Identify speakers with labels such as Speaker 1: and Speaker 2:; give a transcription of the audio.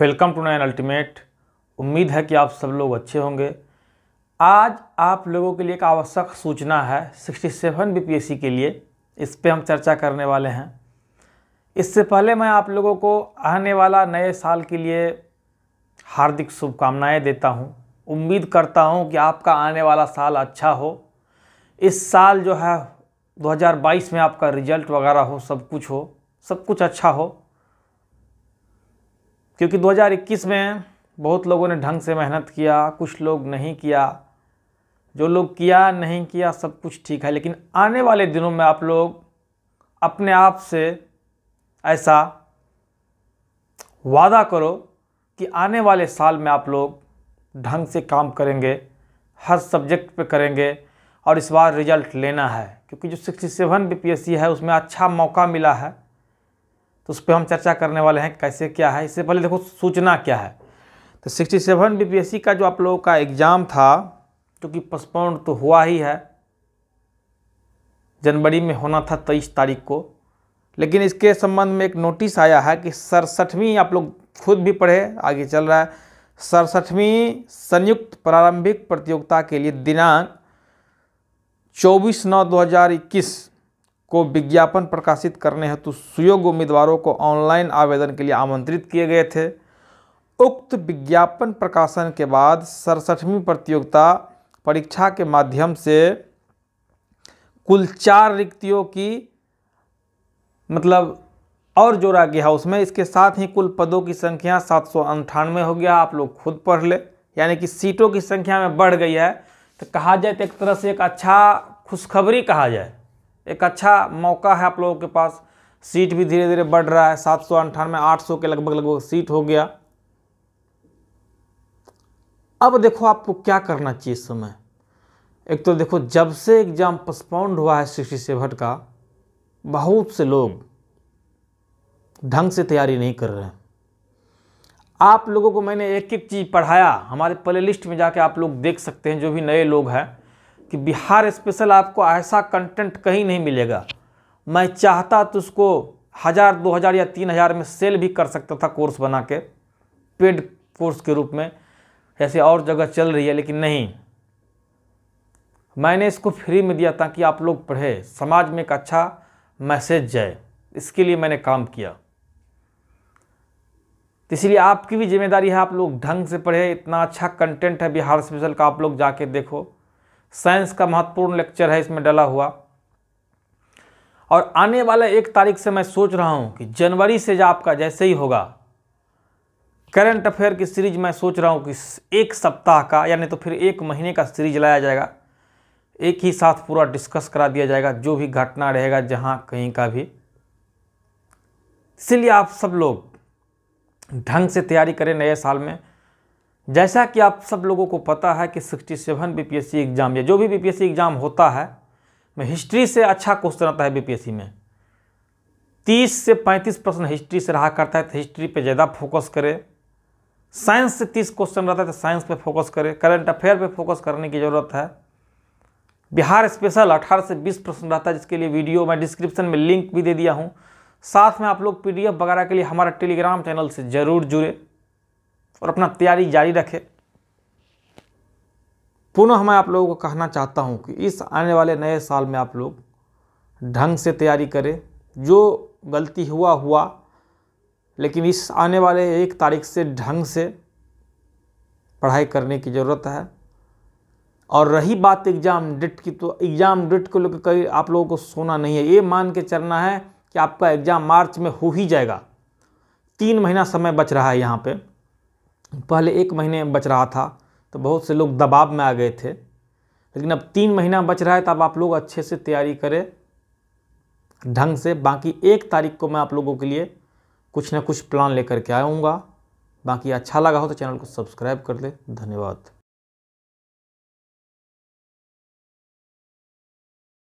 Speaker 1: Welcome to nine ultimate उम्मीद है कि आप सब लोग अच्छे होंगे आज आप लोगों के लिए एक आवश्यक सूचना है 67 सेवन के लिए इस पर हम चर्चा करने वाले हैं इससे पहले मैं आप लोगों को आने वाला नए साल के लिए हार्दिक शुभकामनाएं देता हूं। उम्मीद करता हूं कि आपका आने वाला साल अच्छा हो इस साल जो है 2022 में आपका रिजल्ट वगैरह हो सब कुछ हो सब कुछ अच्छा हो क्योंकि 2021 में बहुत लोगों ने ढंग से मेहनत किया कुछ लोग नहीं किया जो लोग किया नहीं किया सब कुछ ठीक है लेकिन आने वाले दिनों में आप लोग अपने आप से ऐसा वादा करो कि आने वाले साल में आप लोग ढंग से काम करेंगे हर सब्जेक्ट पे करेंगे और इस बार रिजल्ट लेना है क्योंकि जो 67 बीपीएससी है उसमें अच्छा मौका मिला है तो उस पर हम चर्चा करने वाले हैं कैसे क्या है इससे पहले देखो सूचना क्या है तो सिक्सटी सेवन बी का जो आप लोगों का एग्ज़ाम था क्योंकि पोस्टपोन्ड तो हुआ ही है जनवरी में होना था तेईस तारीख को लेकिन इसके संबंध में एक नोटिस आया है कि सड़सठवीं आप लोग खुद भी पढ़े आगे चल रहा है सड़सठवीं संयुक्त प्रारंभिक प्रतियोगिता के लिए दिनांक चौबीस नौ इक्कीस को विज्ञापन प्रकाशित करने हेतु सुयोग्य उम्मीदवारों को ऑनलाइन आवेदन के लिए आमंत्रित किए गए थे उक्त विज्ञापन प्रकाशन के बाद सड़सठवीं प्रतियोगिता परीक्षा के माध्यम से कुल चार रिक्तियों की मतलब और जोड़ा गया उसमें इसके साथ ही कुल पदों की संख्या सात सौ अंठानवे हो गया आप लोग खुद पढ़ ले यानी कि सीटों की संख्या में बढ़ गई है तो कहा जाए तो एक तरह से एक अच्छा खुशखबरी कहा जाए एक अच्छा मौका है आप लोगों के पास सीट भी धीरे धीरे बढ़ रहा है सात सौ अंठानवे आठ सौ के लगभग लगभग सीट हो गया अब देखो आपको क्या करना चाहिए इस समय एक तो देखो जब से एग्ज़ाम पोस्टपोन्ड हुआ है सिक्सटी सेवन का बहुत से लोग ढंग से तैयारी नहीं कर रहे हैं आप लोगों को मैंने एक एक चीज़ पढ़ाया हमारे प्ले लिस्ट में जाके आप लोग देख सकते हैं जो भी नए लोग हैं कि बिहार स्पेशल आपको ऐसा कंटेंट कहीं नहीं मिलेगा मैं चाहता तो उसको हज़ार दो हज़ार या तीन हज़ार में सेल भी कर सकता था कोर्स बना के पेड कोर्स के रूप में ऐसे और जगह चल रही है लेकिन नहीं मैंने इसको फ्री में दिया ताकि आप लोग पढ़े समाज में एक अच्छा मैसेज जाए इसके लिए मैंने काम किया इसलिए आपकी भी जिम्मेदारी है आप लोग ढंग से पढ़े इतना अच्छा कंटेंट है बिहार स्पेशल का आप लोग जाके देखो साइंस का महत्वपूर्ण लेक्चर है इसमें डला हुआ और आने वाला एक तारीख से मैं सोच रहा हूँ कि जनवरी से जो आपका जैसे ही होगा करंट अफेयर की सीरीज मैं सोच रहा हूँ कि एक सप्ताह का यानी तो फिर एक महीने का सीरीज लाया जाएगा एक ही साथ पूरा डिस्कस करा दिया जाएगा जो भी घटना रहेगा जहाँ कहीं का भी इसलिए आप सब लोग ढंग से तैयारी करें नए साल में जैसा कि आप सब लोगों को पता है कि 67 बीपीएससी एग्ज़ाम या जो भी बीपीएससी एग्ज़ाम होता है में हिस्ट्री से अच्छा क्वेश्चन आता है बीपीएससी में 30 से 35 परसेंट हिस्ट्री से रहा करता है तो हिस्ट्री पे ज़्यादा फोकस करें साइंस से 30 क्वेश्चन रहता है तो साइंस पे फोकस करें करंट अफेयर पे फोकस करने की ज़रूरत है बिहार स्पेशल अठारह से बीस परसेंट रहता है जिसके लिए वीडियो मैं डिस्क्रिप्शन में लिंक भी दे दिया हूँ साथ में आप लोग पी वगैरह के लिए हमारा टेलीग्राम चैनल से ज़रूर जुड़े और अपना तैयारी जारी रखें पुनः मैं आप लोगों को कहना चाहता हूँ कि इस आने वाले नए साल में आप लोग ढंग से तैयारी करें जो गलती हुआ हुआ लेकिन इस आने वाले एक तारीख से ढंग से पढ़ाई करने की ज़रूरत है और रही बात एग्ज़ाम डेट की तो एग्ज़ाम डेट को लेकर कई आप लोगों को सोना नहीं है ये मान के चलना है कि आपका एग्ज़ाम मार्च में हो ही जाएगा तीन महीना समय बच रहा है यहाँ पर पहले एक महीने बच रहा था तो बहुत से लोग दबाव में आ गए थे लेकिन अब तीन महीना बच रहा है तब तो आप लोग अच्छे से तैयारी करें ढंग से बाकी एक तारीख को मैं आप लोगों के लिए कुछ ना कुछ प्लान लेकर के आऊँगा बाकी अच्छा लगा हो तो चैनल को सब्सक्राइब कर ले धन्यवाद